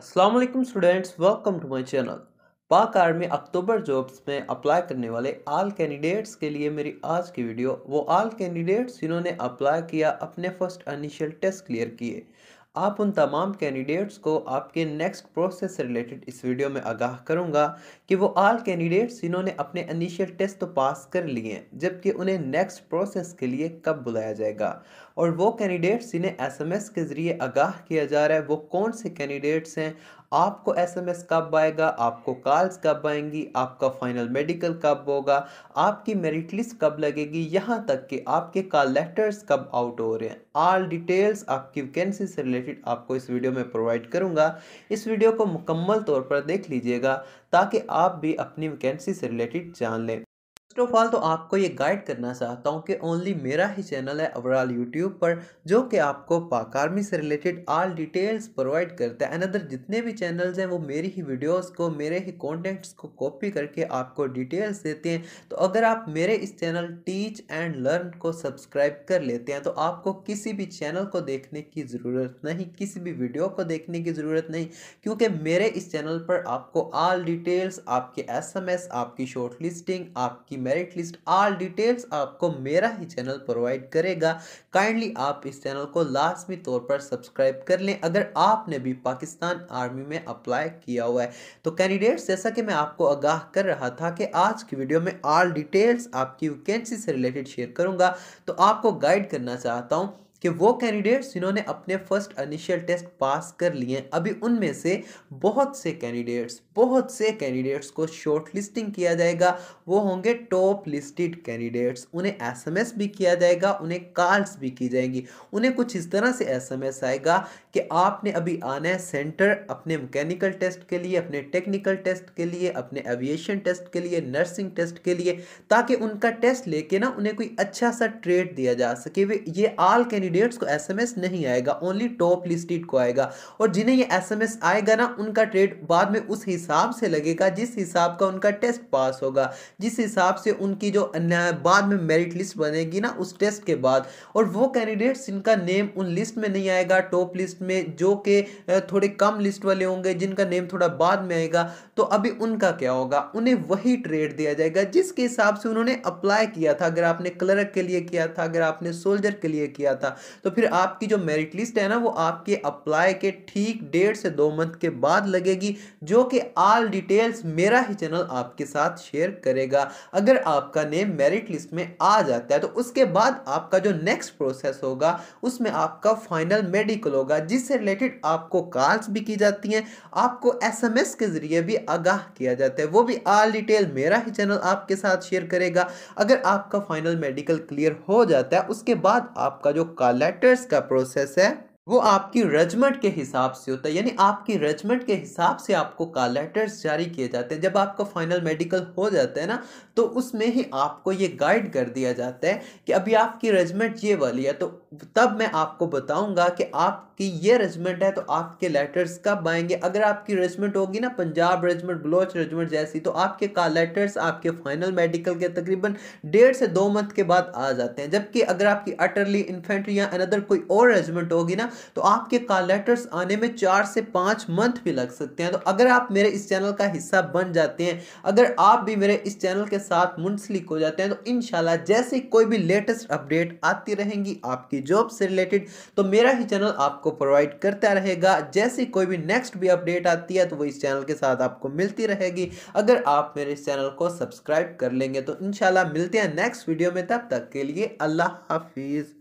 Aslam students welcome to my channel Pak army October jobs में apply करने वाले आल कैंडिडेट्स के लिए मेरी आज की वीडियो वो आल कैंडिडेट्स जिन्होंने अप्लाई किया अपने फर्स्ट इनिशियल टेस्ट क्लियर किए आप उन तमाम कैंडिडेट्स को आपके नेक्स्ट प्रोसेस से रिलेटेड इस वीडियो में आगाह करूंगा कि वो आल कैंडिडेट्स जिन्होंने अपने इनिशियल टेस्ट तो पास कर लिए हैं जबकि उन्हें नेक्स्ट प्रोसेस के लिए कब बुलाया जाएगा और वो कैंडिडेट्स जिन्हें एस के ज़रिए आगाह किया जा रहा है वो कौन से कैंडिडेट्स हैं आपको एसएमएस कब आएगा आपको कॉल्स कब आएंगी आपका फाइनल मेडिकल कब होगा आपकी मेरिट लिस्ट कब लगेगी यहाँ तक कि आपके कॉल लेटर्स कब आउट हो रहे हैं ऑल डिटेल्स आपकी वैकेंसी से रिलेटेड आपको इस वीडियो में प्रोवाइड करूँगा इस वीडियो को मुकम्मल तौर पर देख लीजिएगा ताकि आप भी अपनी वैकेंसी से रिलेटेड जान लें फर्स्ट ऑफ ऑल तो आपको ये गाइड करना चाहता हूँ कि ओनली मेरा ही चैनल है ओवरऑल यूट्यूब पर जो कि आपको पाकार्मी से रिलेटेड ऑल डिटेल्स प्रोवाइड करता है अनदर जितने भी चैनल्स हैं वो मेरी ही वीडियोस को मेरे ही कॉन्टेंट्स को कॉपी करके आपको डिटेल्स देते हैं तो अगर आप मेरे इस चैनल टीच एंड लर्न को सब्सक्राइब कर लेते हैं तो आपको किसी भी चैनल को देखने की ज़रूरत नहीं किसी भी वीडियो को देखने की ज़रूरत नहीं क्योंकि मेरे इस चैनल पर आपको ऑल डिटेल्स आपके एस आपकी शॉर्ट लिस्टिंग आपकी मेरिट लिस्ट ऑल डिटेल्स आपको मेरा ही चैनल प्रोवाइड करेगा काइंडली आप इस चैनल को लाजमी तौर पर सब्सक्राइब कर लें अगर आपने भी पाकिस्तान आर्मी में अप्लाई किया हुआ है तो कैंडिडेट्स जैसा कि मैं आपको आगाह कर रहा था कि आज की वीडियो में ऑल डिटेल्स आपकी वैकेंसी से रिलेटेड शेयर करूँगा तो आपको गाइड करना चाहता हूँ कि वो कैंडिडेट्स जिन्होंने अपने फर्स्ट इनिशियल टेस्ट पास कर लिए हैं अभी उनमें से बहुत से कैंडिडेट्स बहुत से कैंडिडेट्स को शॉर्ट लिस्टिंग किया जाएगा वो होंगे टॉप लिस्टेड कैंडिडेट्स उन्हें एसएमएस भी किया जाएगा उन्हें कॉल्स भी की जाएंगी उन्हें कुछ इस तरह से एसएमएस आएगा कि आपने अभी आना है सेंटर अपने मकैनिकल टेस्ट के लिए अपने टेक्निकल टेस्ट के लिए अपने एविएशन टेस्ट के लिए नर्सिंग टेस्ट के लिए ताकि उनका टेस्ट लेके ना उन्हें कोई अच्छा सा ट्रेड दिया जा सके वे ये आल कैंडिडेट कैंडिडेट्स को एसएमएस नहीं आएगा ओनली टॉप लिस्टेड को आएगा और जिन्हें ये एसएमएस आएगा ना उनका ट्रेड बाद में उस हिसाब से लगेगा जिस हिसाब का उनका टेस्ट पास होगा जिस हिसाब से उनकी जो बाद में मेरिट लिस्ट बनेगी ना उस टेस्ट के बाद और वो कैंडिडेट्स जिनका नेम उन लिस्ट में नहीं आएगा टॉप लिस्ट में जो कि थोड़े कम लिस्ट वाले होंगे जिनका नेम थोड़ा बाद में आएगा तो अभी उनका क्या होगा उन्हें वही ट्रेड दिया जाएगा जिसके हिसाब से उन्होंने अप्लाई किया था अगर आपने क्लर्क के लिए किया था अगर आपने सोल्जर के लिए किया था तो फिर आपकी जो मेरिट लिस्ट है ना वो आपके अप्लाई के ठीक डेढ़ से दो मंथ के बाद लगेगी जो कि ऑल डिटेल्स मेरा ही चैनल आपके साथ शेयर करेगा अगर आपका नेम मेरिट लिस्ट में आ जाता है तो उसके बाद आपका जो नेक्स्ट प्रोसेस होगा उसमें आपका फाइनल मेडिकल होगा जिससे रिलेटेड आपको कॉल्स भी की जाती हैं आपको एसएमएस के ज़रिए भी आगाह किया जाता है वो भी ऑल डिटेल मेरा ही चैनल आपके साथ शेयर करेगा अगर आपका फाइनल मेडिकल क्लियर हो जाता है उसके बाद आपका जो कॉल लेटर्स का प्रोसेस है वो आपकी रजमट के हिसाब से होता है यानी आपकी रजमट के हिसाब से आपको का लेटर्स जारी किए जाते हैं जब आपका फाइनल मेडिकल हो जाता है ना तो उसमें ही आपको ये गाइड कर दिया जाता है कि अभी आपकी रेजिमेंट ये वाली है तो तब मैं आपको बताऊंगा कि आपकी ये रेजिमेंट है तो आपके लेटर्स कब आएंगे अगर आपकी रेजिमेंट होगी ना पंजाब रेजिमेंट बलोच रेजिमेंट जैसी तो आपके का लेटर्स आपके फाइनल मेडिकल के तकरीबन डेढ़ से दो मंथ के बाद आ जाते हैं जबकि अगर आपकी अटरली इन्फेंट्री या अनदर कोई और रेजिमेंट होगी ना तो आपके का लेटर्स आने में चार से पाँच मंथ भी लग सकते हैं तो अगर आप मेरे इस चैनल का हिस्सा बन जाते हैं अगर आप भी मेरे इस चैनल के साथ मुंसलिक हो जाते हैं तो इन जैसे कोई भी लेटेस्ट अपडेट आती रहेंगी आपकी जॉब से रिलेटेड तो मेरा ही चैनल आपको प्रोवाइड करता रहेगा जैसे कोई भी नेक्स्ट भी अपडेट आती है तो वो इस चैनल के साथ आपको मिलती रहेगी अगर आप मेरे इस चैनल को सब्सक्राइब कर लेंगे तो इन मिलते हैं नेक्स्ट वीडियो में तब तक के लिए अल्लाह हाफिज़